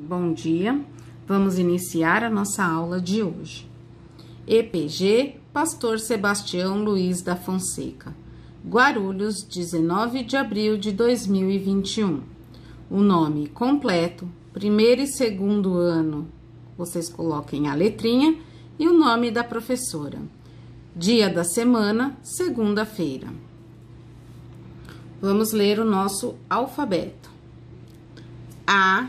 Bom dia, vamos iniciar a nossa aula de hoje. EPG Pastor Sebastião Luiz da Fonseca, Guarulhos, 19 de abril de 2021. O nome completo, primeiro e segundo ano, vocês coloquem a letrinha e o nome da professora. Dia da semana, segunda-feira. Vamos ler o nosso alfabeto. A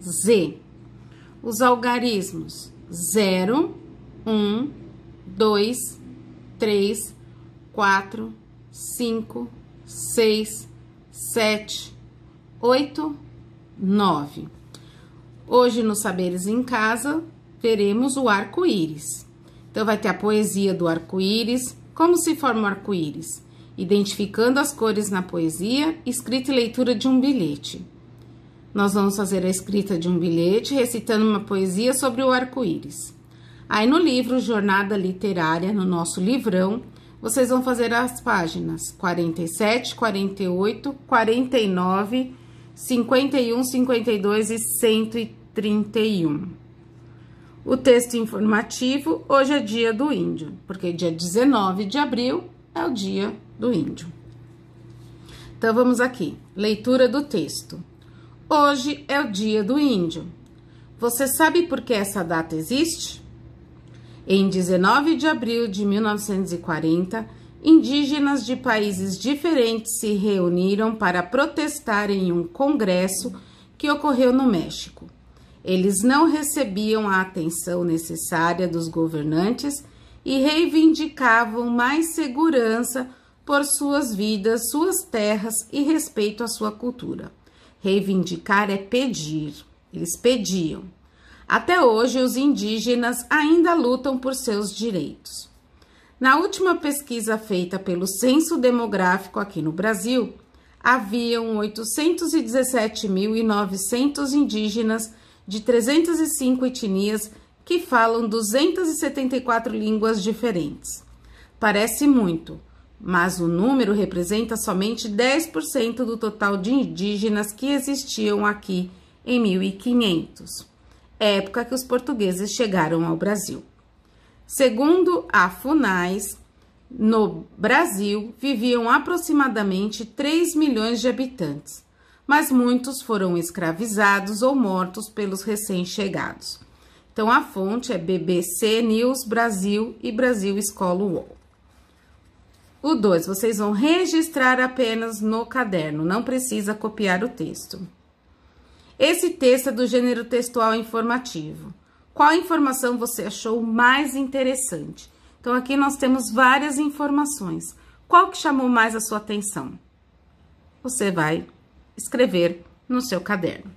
Z. Os algarismos 0, 1, 2, 3, 4, 5, 6, 7, 8, 9. Hoje, no Saberes em Casa, veremos o arco-íris. Então, vai ter a poesia do arco-íris, como se forma o arco-íris, identificando as cores na poesia, escrita e leitura de um bilhete. Nós vamos fazer a escrita de um bilhete recitando uma poesia sobre o arco-íris. Aí no livro Jornada Literária, no nosso livrão, vocês vão fazer as páginas 47, 48, 49, 51, 52 e 131. O texto informativo, hoje é dia do índio, porque dia 19 de abril é o dia do índio. Então, vamos aqui, leitura do texto. Hoje é o Dia do Índio. Você sabe por que essa data existe? Em 19 de abril de 1940, indígenas de países diferentes se reuniram para protestar em um congresso que ocorreu no México. Eles não recebiam a atenção necessária dos governantes e reivindicavam mais segurança por suas vidas, suas terras e respeito à sua cultura. Reivindicar é pedir. Eles pediam. Até hoje, os indígenas ainda lutam por seus direitos. Na última pesquisa feita pelo Censo Demográfico aqui no Brasil, haviam 817.900 indígenas de 305 etnias que falam 274 línguas diferentes. Parece muito, mas o número representa somente 10% do total de indígenas que existiam aqui em 1500, época que os portugueses chegaram ao Brasil. Segundo a FUNAIS, no Brasil viviam aproximadamente 3 milhões de habitantes, mas muitos foram escravizados ou mortos pelos recém-chegados. Então a fonte é BBC News Brasil e Brasil Escola UOL. O 2, vocês vão registrar apenas no caderno, não precisa copiar o texto. Esse texto é do gênero textual informativo. Qual informação você achou mais interessante? Então, aqui nós temos várias informações. Qual que chamou mais a sua atenção? Você vai escrever no seu caderno.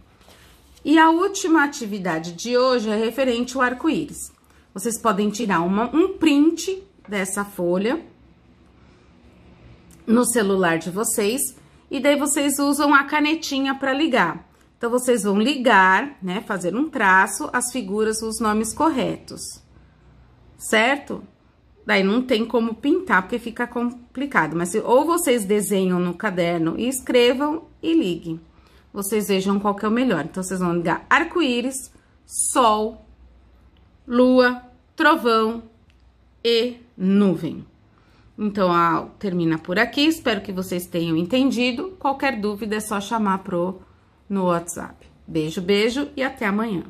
E a última atividade de hoje é referente ao arco-íris. Vocês podem tirar uma, um print dessa folha no celular de vocês e daí vocês usam a canetinha para ligar. Então, vocês vão ligar, né, fazer um traço, as figuras, os nomes corretos, certo? Daí não tem como pintar, porque fica complicado. Mas se, ou vocês desenham no caderno e escrevam e liguem. Vocês vejam qual que é o melhor. Então, vocês vão ligar arco-íris, sol, lua, trovão e nuvem. Então, a, termina por aqui, espero que vocês tenham entendido. Qualquer dúvida é só chamar pro no WhatsApp. Beijo, beijo e até amanhã.